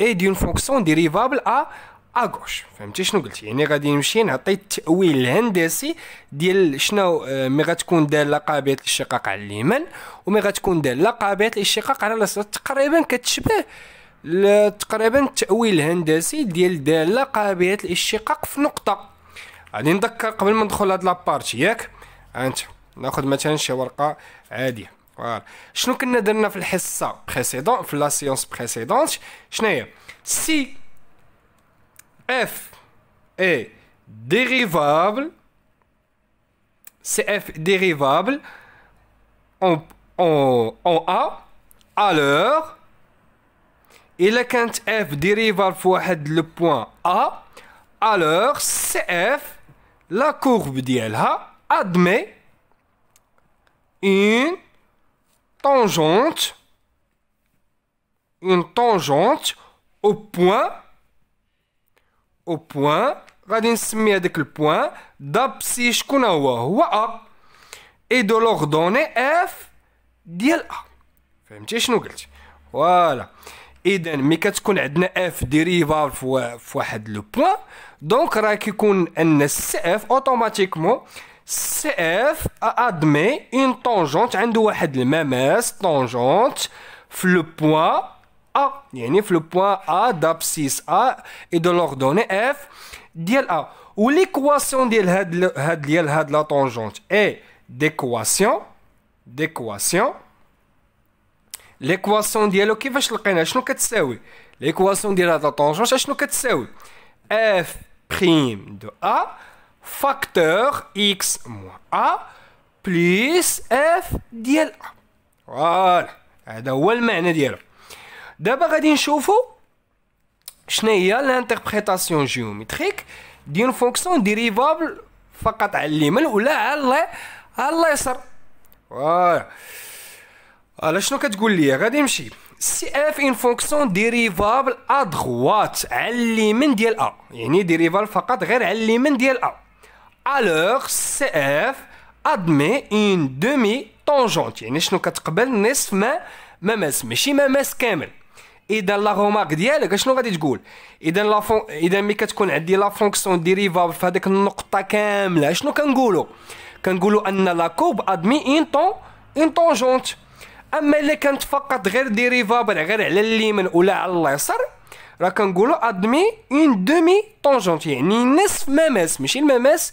اي دون فونكسيون ديريفابل ا اغوش فهمتي شنو قلت يعني غادي نمشي نعطي التاويل الهندسي ديال شنو مي غتكون داله قابله الاشتقاق على اليمين ومي غتكون داله قابله الاشتقاق على اليسار تقريبا كتشبه تقريبا التاويل الهندسي ديال داله قابله الاشتقاق في نقطه غادي نذكر قبل ما ندخل هاد لابارتي ياك انت ناخذ مثلا شي ورقه عاديه Voilà. Je vais vous dans la séance précédente. Je vais Si F est dérivable, si F dérivable en A, alors, et quand F est dérivable pour le point A, alors, CF, la courbe de admet une. Une tangente au point au point, Radin Smia de que le point d'absis qu'on a oua et de l'ordonnée F d'il a fait un petit Voilà, et d'un mec à ce qu'on a de F dérivable fois fois le point, donc raki qu'on n'est c'est F automatiquement. Cf a admis une tangente une deux ha même tangente le point aieni le point a d'abscisse a et de l'ordonnée f a ou l'équation de la de tangente est d'équation, d'équation, l'équation de de la tangente est f prime de a facteur x moins a بليس اف ديال ا فوالا هذا هو المعنى ديالو دابا غادي نشوفو شنو هي لانتربريتاسيون جيومتريك ديال فونكسيون ديريفابل فقط على اليمين ولا على على اليسر فوالا على شنو كتقول لي غادي نمشي سي اف ان فونكسيون ديريفابل ا دغوات على اليمين ديال ا يعني ديريفابل فقط غير على اليمين ديال ا alors CF admet une demi-tangente يعني شنو كتقبل نصف ما ما ماس ماشي ما كامل اذا لا رومارك ديالك شنو غادي تقول اذا لا فون اذا ملي كتكون عندي لا فونكسيون ديريفابل في هذيك النقطه كامله شنو كنقولوا كنقولوا ان لا كوب ادمي ان طون ان طونجونت اما الا كانت فقط غير ديريفابل غير على اليمين ولا على اليسار راه كنقولوا ادمي اون دومي طونجونت يعني نصف مماس ماشي المماس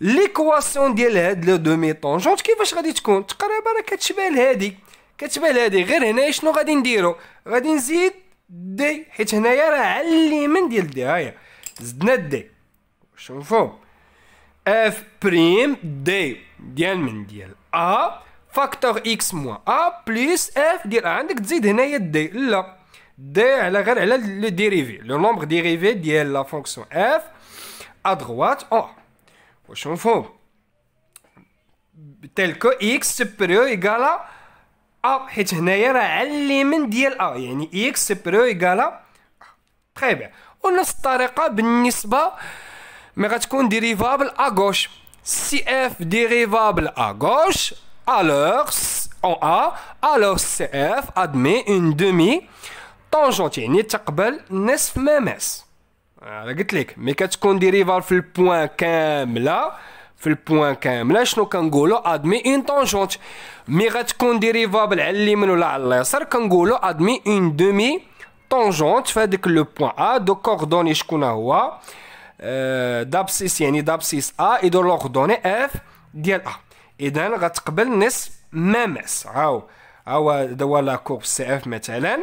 ليكواسيون ديال هاد لو دومي طونجونت كيفاش غادي تكون تقريبا راه كتشبه لهادي كتشبه لهادي غير هنايا شنو غادي نديرو غادي نزيد دي حيت هنايا راه على اليمين ديال دي هايا زدنا دي شوفو اف بريم دي ديال من ديال ا فاكتور اكس موان ا بليس اف ديال ا عندك تزيد هنايا دي لا دي على غير على لو ديريفي لو نومبر ديريفي ديال لا فونكسيون اف ا دغوات اون وشوفوا تلك اكس سوبريور ايكالا ا حيت هنايا راه على اليمين ديال ا يعني اكس سوبريور ايكالا تخي بيان ونفس الطريقه بالنسبه مي غتكون ديريفابل ا غوش سي اف ديريفابل ا غوش الوغ ا A, سي اف ادمي اون دومي tangente يعني تقبل نصف مماس. انا قلت لك مي كتكون دي ريفال في البوان كامله في البوان كامله شنو كنقولوا ادمي اون طونجونت مي غتكون دي ريفابل على اليمين ولا على اليسار كنقولوا ادمي اون دومي طونجونت في هذاك لو بوان ا دو كوردوني شكون هو دابسيس يعني دابسيس ا اي دو لوردوني اف ديال ا اذا غتقبل نصف ماماس هاو هاو هذا هو لا كورب سي اف مثلا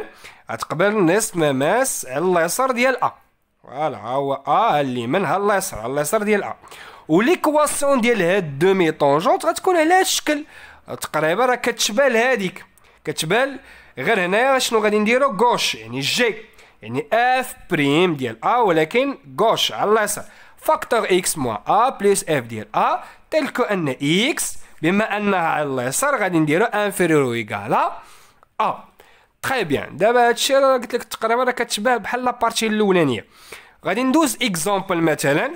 غتقبل نصف ماماس على اليسار ديال ا فوالا هو ا اللي منها اليسار اليسار ديال ا وليكواسيون ديال هاد دومي طونجونت غتكون على هاد الشكل تقريبا راه كتشبه لهاديك كتبان غير هنايا شنو غادي نديرو غوش يعني جي يعني اف بريم ديال ا ولكن غوش على اليسار فاكتور اكس موا ا بليس اف ديال ا تلك ان اكس بما انها على اليسار غادي نديرو انفيريور ايكالا ا تخي بيان دابا هادشي راه قلت لك تقريبا راه كتشبه بحال لابارتي الاولانيه غادي ندوز اكزامبل مثلا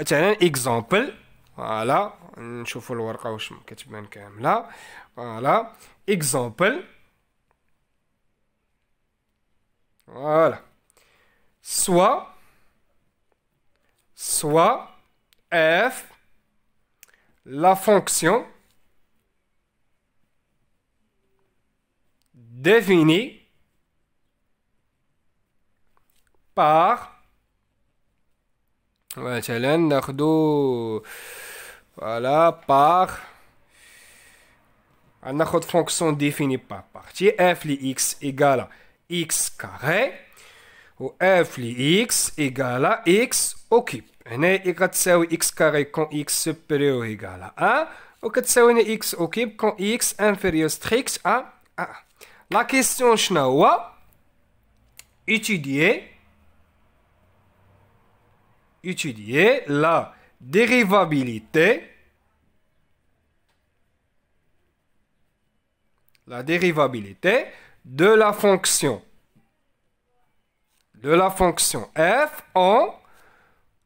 مثلا اكزامبل فوالا نشوفوا الورقه واش كتبان كامله فوالا اكزامبل فوالا سوا سوا اف لا فونكسيون définie par voilà par on a fonction définie par partie f x égale à x carré ou f x égale à x au cube On هنا كتساوي x carré quand x supérieur égal à 1 وكتساوي x au cube quand x inférieur strict à 1 la question chnawa, Étudier étudier la dérivabilité la dérivabilité de la fonction de la fonction f en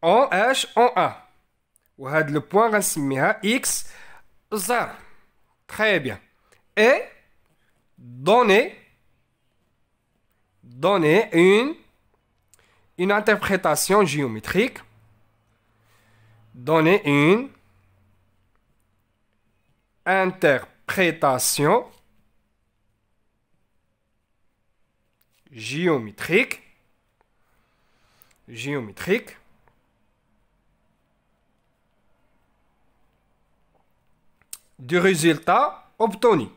en h en a, Ou le point racine x 0. Très bien. Et donner, donner une, une interprétation géométrique, donner une interprétation géométrique, géométrique, du résultat obtenu.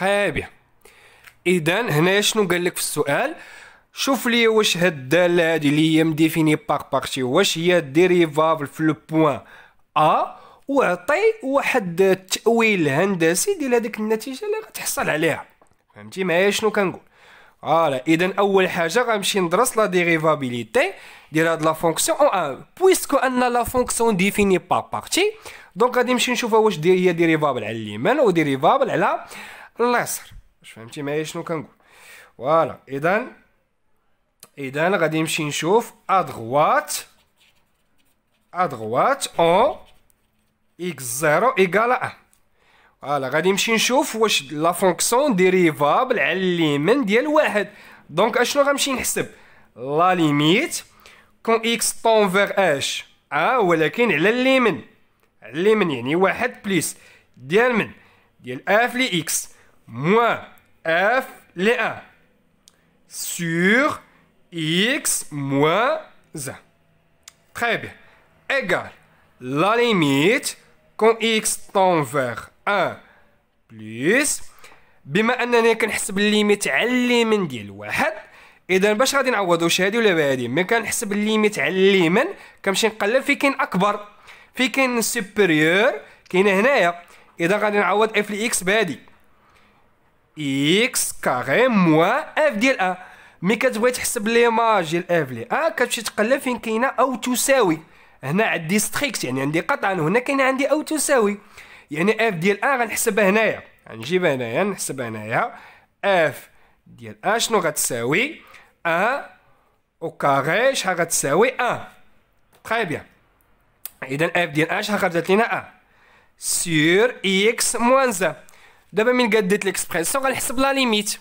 تري بيان اذا هنا شنو قال لك في السؤال شوف لي واش هاد الداله هادي اللي هي مديفيني باغ بارتي واش هي ديريفابل في لو بوين ا وعطي واحد التاويل هندسي ديال هذيك النتيجه اللي غتحصل عليها فهمتي معايا شنو كنقول فوالا اذا اول حاجه غنمشي ندرس لا ديريفابيليتي ديال هاد لا فونكسيون او ان بويسكو ان لا فونكسيون ديفيني باغ بارتي دونك غادي نمشي نشوفها واش هي ديريفابل على اليمين وديريفابل على اليسار واش فهمتي معايا شنو كنقول فوالا اذا اذا غادي نمشي نشوف ادغوات ادغوات اون اكس زيرو ايكال ان فوالا غادي نمشي نشوف واش لا فونكسيون ديريفابل على اليمين ديال واحد دونك اشنو غنمشي نحسب لا ليميت كون اكس طون فيغ اش اه ولكن على اليمين على اليمين يعني واحد بليس ديال من ديال اف لي اكس moins f les 1 sur x moins 1. Très bien. Égal la limite quand x tend vers 1 plus. بما انني كنحسب الليميت على اليمين ديال واحد اذا باش غادي نعوضو هادي ولا هادي ملي كنحسب الليميت على اليمين كنمشي نقلب في كاين اكبر في كاين سوبيريور كاين هنايا اذا غادي نعوض اف لي اكس بهادي اكس كاري موان اف ديال ان مي كتبغي تحسب ليماج ديال اف لي ا كتمشي تقلب فين كاينه او تساوي هنا عندي ستريكت يعني عندي قطعا هنا كاينه عندي او تساوي يعني اف ديال ان غنحسبها هنايا غنجيبها هنايا نحسبها هنايا اف ديال ان شنو غتساوي ان او كاري شحال غتساوي ان تخي بيان اذا اف ديال ان شحال خرجت لينا ان سير اكس موان زان دابا من قديت ليكسبريسيون غنحسب لا ليميت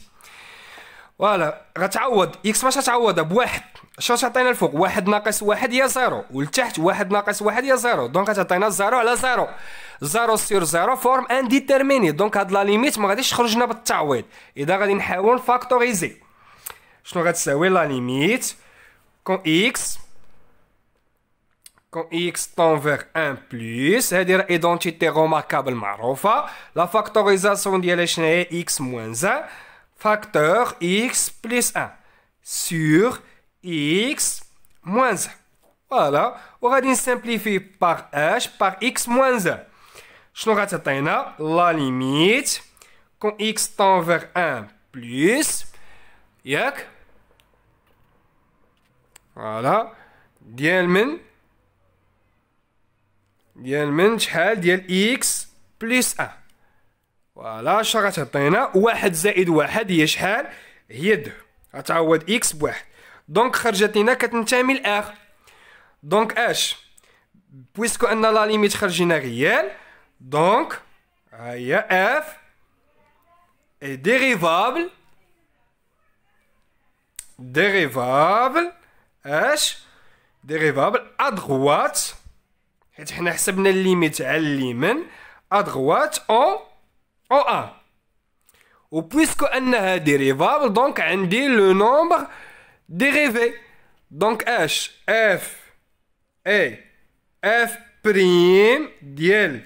فوالا غتعوض اكس باش غتعوضها بواحد شنو عطينا الفوق واحد ناقص واحد هي زيرو ولتحت واحد ناقص واحد هي زيرو دونك غتعطينا زيرو على زيرو زيرو سير زيرو فورم انديتيرميني دونك هاد لا ليميت ما غاديش تخرجنا بالتعويض اذا غادي نحاول نفاكتوريزي شنو غتساوي لا ليميت كون اكس quand x tend vers 1 plus, c'est-à-dire identité remarquable la factorisation de est x moins 1, facteur x plus 1 sur x moins 1. Voilà, on va simplifier par h par x moins 1. Je vais cette la limite quand x tend vers 1 plus, yak. Voilà, ديال من شحال ديال اكس بلس ان فوالا اش غتعطينا واحد زائد واحد هي شحال هي دو غتعوض اكس بواحد دونك خرجت لينا كتنتمي لاغ دونك اش بويسكو ان لا ليميت خرجينا غيال دونك ها هي اف اي ديريفابل ديريفابل اش ديريفابل ادغوات حيت حنا حسبنا الليميت على اليمين ادغوات او او ان و بويسكو انها ديريفابل دونك عندي لو نومبر ديريفي دونك اش اف اي اف بريم ديال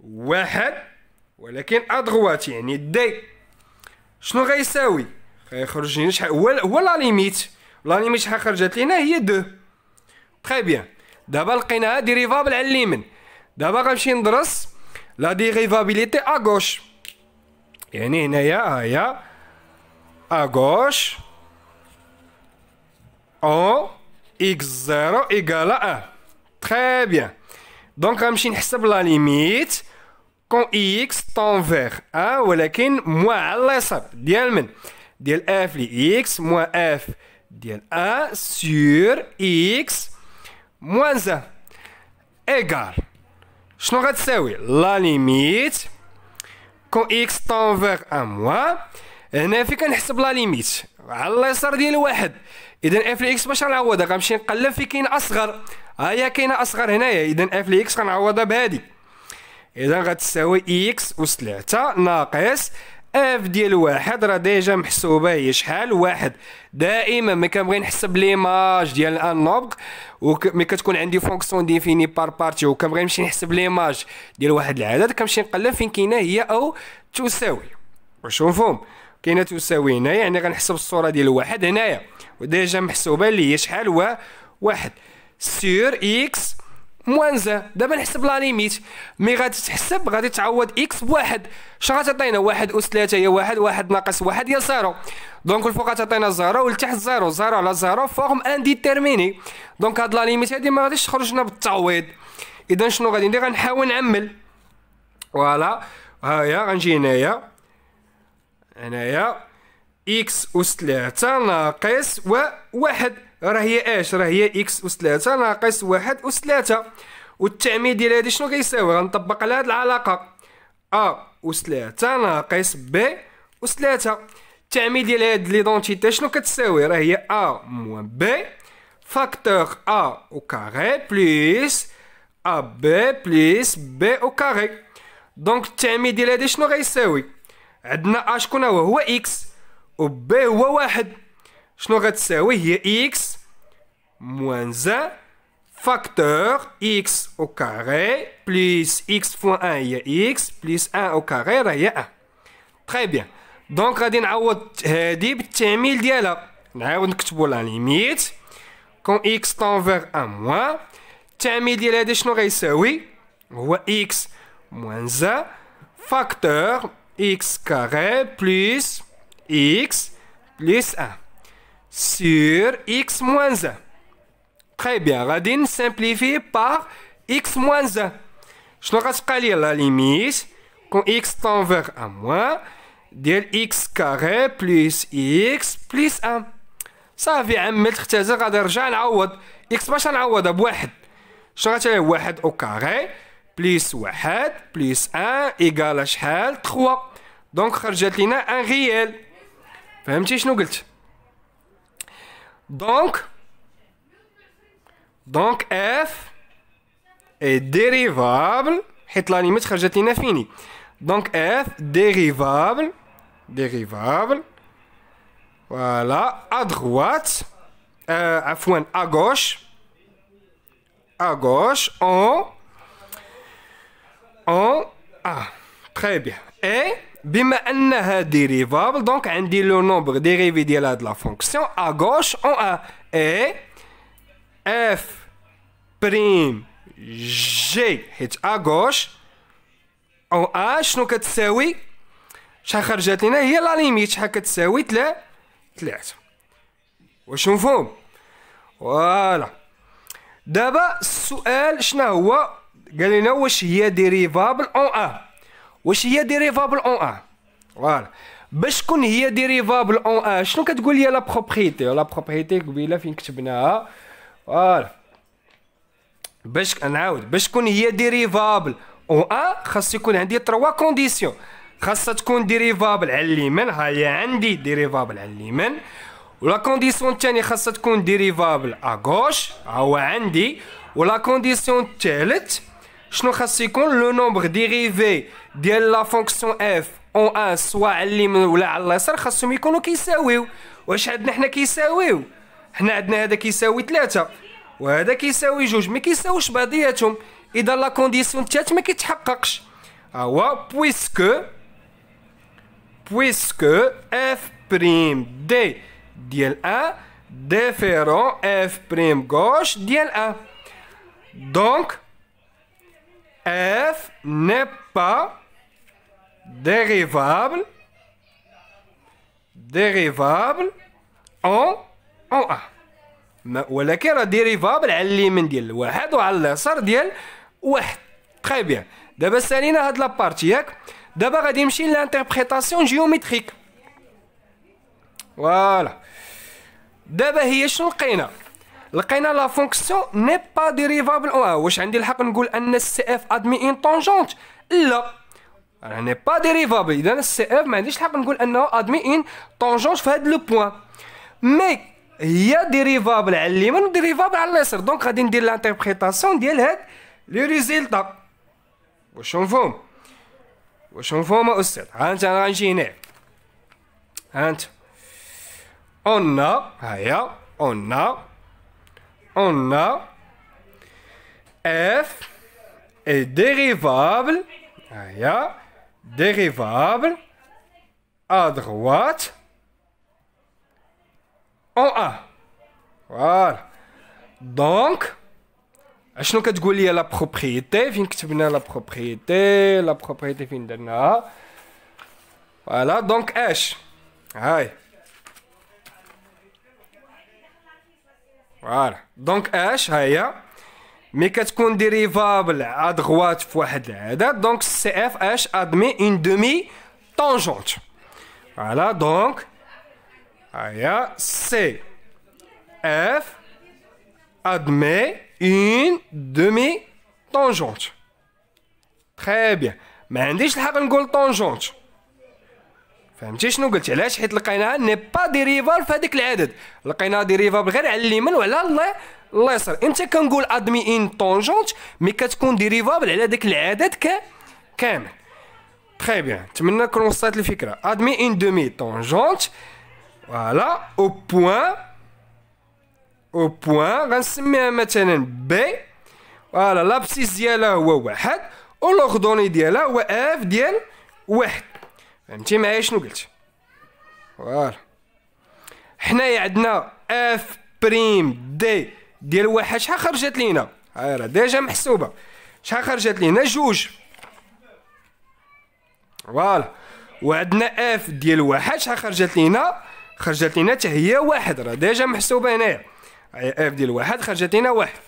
واحد ولكن ادغوات يعني دي شنو غيساوي غيخرج لنا شحال هو هو لا ليميت لا ليميت شحال خرجت لينا هي دو تري بيان دابا لقيناها ديريفابل على اليمين دابا غنمشي ندرس لا ديريفابيليتي اغوش يعني هنايا ها هي اغوش او اكس زيرو ايكالا ا تري بيان دونك غنمشي نحسب لا ليميت كون اكس فيغ ا ولكن موا على اليسار ديال من ديال اف لي اكس موا اف ديال ا سور اكس موان زان ايكال شنو غتساوي لا ليميت كون اكس طون فيغ ان موان هنا في كنحسب لا ليميت على اليسار ديال واحد اذا اف اكس باش غنعوضها غنمشي نقلب في كاين اصغر ها هي كاينه اصغر هنايا اذا اف اكس غنعوضها بهادي اذا غتساوي اكس اس 3 ناقص اف ديال واحد راه ديجا محسوبه هي شحال واحد دائما مي كنبغي نحسب ليماج ديال ان نوبغ وك... مي كتكون عندي فونكسيون ديفيني بار بارتي وكنبغي نمشي نحسب ليماج ديال واحد العدد كنمشي نقلب فين كاينه هي او تساوي واش مفهوم كاينه تساوي هنايا يعني غنحسب الصوره ديال واحد هنايا وديجا محسوبه اللي هي شحال هو واحد سير اكس موان زان دابا نحسب لا ليميت مي غادي تحسب غادي تعوض اكس بواحد شنو غتعطينا واحد اس ثلاثة هي واحد واحد ناقص واحد هي زيرو دونك الفوق غتعطينا زيرو والتحت زيرو زيرو على زيرو فورم انديتيرميني دونك هاد لا ليميت هادي ما غاديش تخرج لنا بالتعويض اذا شنو غادي ندير غنحاول نعمل فوالا هايا غنجي هنايا هنايا اكس اس ثلاثة ناقص واحد راه هي اش راه هي اكس اس 3 ناقص 1 اس 3 والتعميد ديال هادي شنو كيساوي غنطبق على هاد العلاقه ا اس 3 ناقص بي اس 3 التعميد ديال هاد ليدونتيتي شنو كتساوي راه هي ا موان بي فاكتور ا او كاري بلس ا بي بلس بي او كاري دونك التعميد ديال هادي شنو غيساوي عندنا ا شكون هو هو اكس و بي هو واحد شنو غتساوي هي اكس moins 1 facteur x au carré plus x fois 1 y x plus 1 au carré y 1. Très bien. Donc, euh, on va faire la limite. On la limite. Quand x tend vers 1 moins, on va faire Oui. x moins 1 facteur x carré plus x plus 1 sur x moins 1. Très bien, radine simplifiée par x moins 1. Je pas ai la limite quand x tend vers 1 moins, d'il x carré plus x plus 1. Ça va bien, mais je de vous dire que je vais à dire que je vais vous dire que au carré plus 1 plus 1 égale à chale 3. Donc, je vais dire un réel. Vous avez ce que je vais Donc, donc, F est dérivable. C'est la limite j'ai fini. Donc, F est dérivable. Dérivable. Voilà. À droite. Euh, à gauche. À gauche. En. En A. Ah, très bien. Et, bim y dérivable. Donc, il nombre dérivé de la fonction. À gauche en A. Et. اف بريم جي حيت اغوش او ا شنو كتساوي شحال خرجت لينا هي لا ليميت شحال كتساوي تلا تلات واش مفهوم فوالا دابا السؤال شنو هو قال لنا واش هي ديريفابل اون ا واش هي ديريفابل اون ا فوالا باش تكون هي ديريفابل اون ا شنو كتقول لي لا بروبريتي لا بروبريتي قبيله فين كتبناها فوالا باش نعاود باش تكون هي ديريفابل او ان خاص يكون عندي تروا كونديسيون خاصها تكون ديريفابل على اليمين هي عندي ديريفابل على اليمين ولا كونديسيون الثاني خاصها تكون ديريفابل غوش ها هو عندي ولا كونديسيون الثالث شنو خاص يكون لو نومبر ديريفي ديال لا فونكسيون اف اون ان سوا على اليمين ولا على اليسار خاصهم يكونوا كيساويو واش عندنا حنا كيساويو حنا عندنا هذا كيساوي ثلاثة وهذا كيساوي جوج ما كيساويش بعضياتهم اذا لا كونديسيون التالت ما كيتحققش هو بويسكو بويسكو اف بريم دي ديال ان ديفيرون اف بريم غوش ديال ان دونك اف ني با ديريفابل اون او اه ولكن راه ديريفابل على اليمين ديال الواحد وعلى اليسار ديال واحد تخي بيان دابا سالينا هاد لابارتي ياك دابا غادي نمشي لانتربريتاسيون جيومتريك فوالا دابا هي شنو لقينا لقينا لا فونكسيون ني با ديريفابل اه واش عندي الحق نقول ان السي اف ادمي ان طونجونت لا راه ني با ديريفابل اذا السي اف ما عنديش الحق نقول انه ادمي ان طونجونت في هاد لو بوين مي هي ديريفابل على اليمين ديريفابل على اليسر دونك غادي ندير لانتربريتاسيون ديال هاد لي ريزلتا واش مفهوم واش مفهوم استاذ ها انت غنجي هنا ها انت اون ها هي اون اون اف اي ديريفابل ها هي ديريفابل ا droite On a. Voilà. Donc, je nous qu'est goulié à la propriété. Finque tu la propriété. La propriété est là. Voilà. Donc, h. Voilà. Donc, h. Hein. Mais qu'est-ce dérivable à droite fois h? Donc, CfH h admet une demi-tangente. Voilà. Donc... Aja, سي F admet une demi-tangente. Très bien. ما عنديش الحق نقول طونجونت فهمتي شنو قلت علاش حيت لقيناها ني با ديريفال في هذاك العدد لقيناها ديريفال غير على اليمين وعلى الله اليسار امتى كنقول ادمي ان طونجونت مي كتكون ديريفابل على داك العدد ك كامل تخي بيان نتمنى كون وصلت الفكره ادمي ان دومي طونجونت Voilà. Au point. Au point. غنسميها مثلا بي. فوالا لابسيس ديالها هو واحد لوغدوني ديالها هو اف ديال واحد فهمتي معايا شنو قلت فوالا حنايا عندنا اف بريم دي ديال واحد شحال خرجت لينا هاي راه ديجا محسوبه شحال خرجت لينا جوج فوالا وعندنا اف ديال واحد شحال خرجت لينا خرجت لنا حتى هي واحد راه ديجا محسوبه هنايا اف ديال واحد خرجت لنا واحد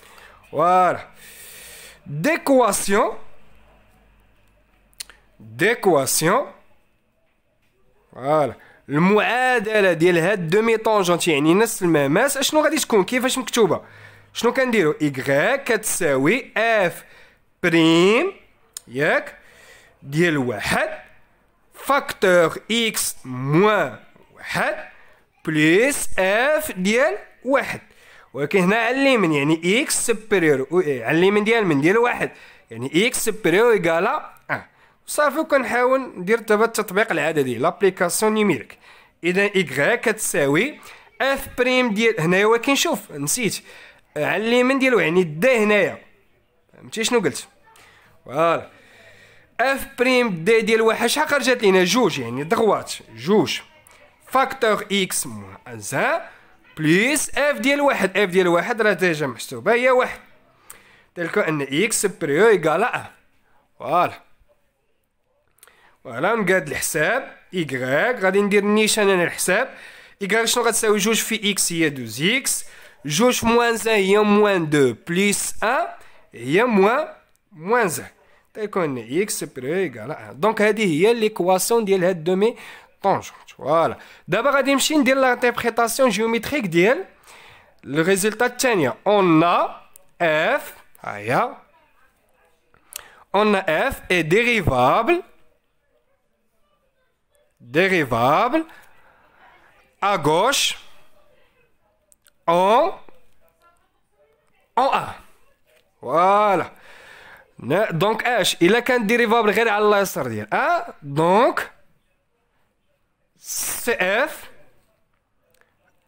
فوالا ديكواسيون ديكواسيون فوالا المعادله ديال هاد دومي طونجونت يعني نفس المماس اشنو غادي تكون كيفاش مكتوبه شنو كنديرو ايغريك كتساوي اف بريم ياك ديال واحد فاكتور اكس موان واحد بلس اف ديال واحد ولكن هنا على اليمين يعني اكس سوبيريور على اليمين ديال من ديال واحد يعني اكس سوبيريور ايكالا اه صافي وكنحاول ندير دابا التطبيق العددي لابليكاسيون نيميريك اذا ايكغيك كتساوي اف بريم ديال هنايا ولكن شوف نسيت على اليمين ديالو يعني د هنايا فهمتي شنو قلت فوالا اف بريم دي ديال واحد شحال خرجت لينا جوج يعني دغوات جوج فاكتور اكس موان زان بليس اف ديال واحد اف ديال واحد راه ديجا محسوبه هي واحد تلك ان اكس بريو ايكالا ان فوالا فوالا نقاد الحساب ايكغيك غادي ندير النيشان انا الحساب ايكغيك شنو غتساوي جوج في اكس هي دوز اكس جوج في موان زان هي موان دو بليس ان هي موان موان زان تيكون اكس سوبريور ايكالا ان دونك هذه هي ليكواسيون ديال هاد دومي Voilà. D'abord, on va l'interprétation géométrique. Le résultat, on a f, ah, on a f est dérivable, dérivable à gauche en, en A Voilà. Donc, H, il est qu'un dérivable à Donc, CF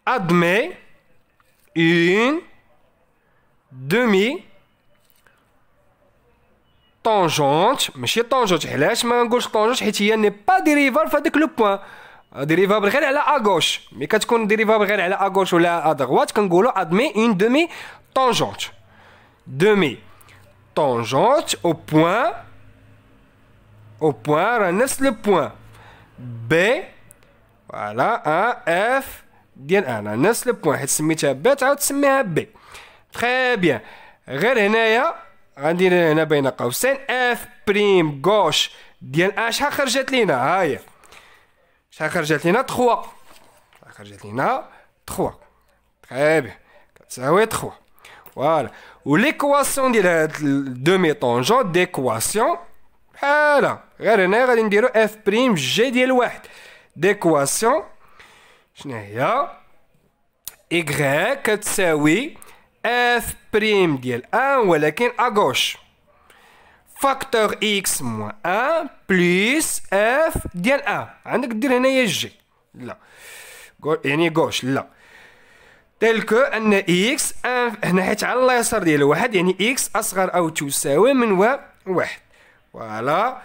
admet une demi tangente mais c'est tangente ma main gauche tangente حيت هي n'est pas dérivable le point. La euh, dérivable غير على à gauche mais quand كون dérivable غير على à gauche ou à droite on admet une demi tangente demi tangente au point au point à le point b فوالا ا اف ديال ان بوان حيت سميتها ب تعاود تسميها بي تخي بيان غير هنايا غندير هنا بين قوسين اف بريم غوش ديال ان شحال خرجت لينا هاهي شحال خرجت لينا 3 خرجت لينا 3 تخي بيان كتساوي 3 فوالا وليكواسيون ديال هاد دومي طونجون ديكواسيون بحالا غير هنا غادي نديرو اف بريم جي ديال واحد ديكواسيون شنو هي إيكغي كتساوي اف بريم ديال ان ولكن اغوش فاكتور اكس موان ان بليس اف ديال ان عندك دير هنايا جي لا يعني غوش لا تلكو ان اكس هنا حيت على اليسار ديال واحد يعني اكس اصغر او تساوي من واحد فوالا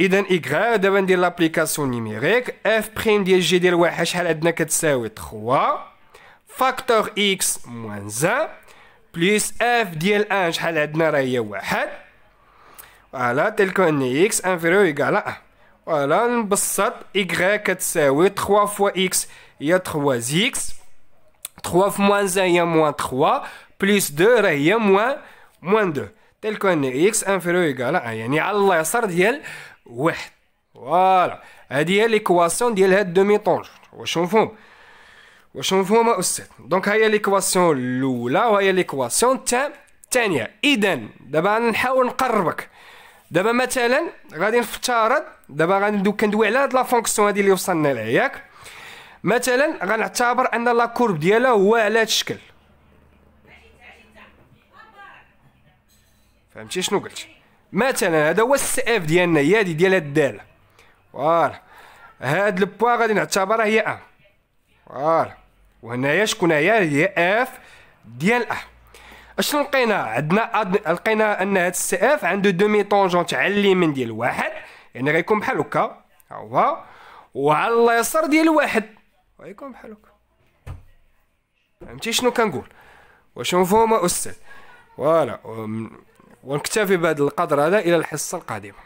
اذا اكغا دابا ندير لابليكاسيون نيميريك اف بريم ديال جي ديال واحد شحال عندنا كتساوي 3 فاكتور اكس موان زان بليس اف ديال ان شحال عندنا راه هي واحد فوالا تيلكو ان اكس انفيريو ايكال ان فوالا نبسط اكغا كتساوي 3 فوا اكس هي 3 زيكس 3 في موان زان هي موان 3 بليس 2 راه هي موان موان 2 تيلكو ان اكس انفيريو ايكال ان يعني على اليسار ديال واحد فوالا هادي هي ليكواسيون ديال هاد دومي طونج واش مفهوم واش مفهوم استاذ دونك هي ليكواسيون الاولى وهي ليكواسيون تاع الثانيه اذا دابا غنحاول نقربك دابا مثلا غادي نفترض دابا غندوي كندوي على هاد لا فونكسيون هادي اللي وصلنا لها ياك مثلا غنعتبر ان لا كورب ديالها هو على هاد الشكل فهمتي شنو قلت مثلا هذا هو الس اف ديالنا هي هذه ديال الداله فوالا هاد البوا غادي نعتبرها هي ا فوالا وهنايا شكون هي هي اف ديال ا اشنو لقينا عندنا أد... لقينا ان هاد الس اف عنده دومي طونجونت على اليمين ديال واحد يعني غيكون بحال هكا ها هو وعلى اليسار ديال واحد غيكون بحال هكا فهمتي شنو كنقول واش مفهوم استاذ فوالا ونكتفي بهذا القدر هذا الى الحصه القادمه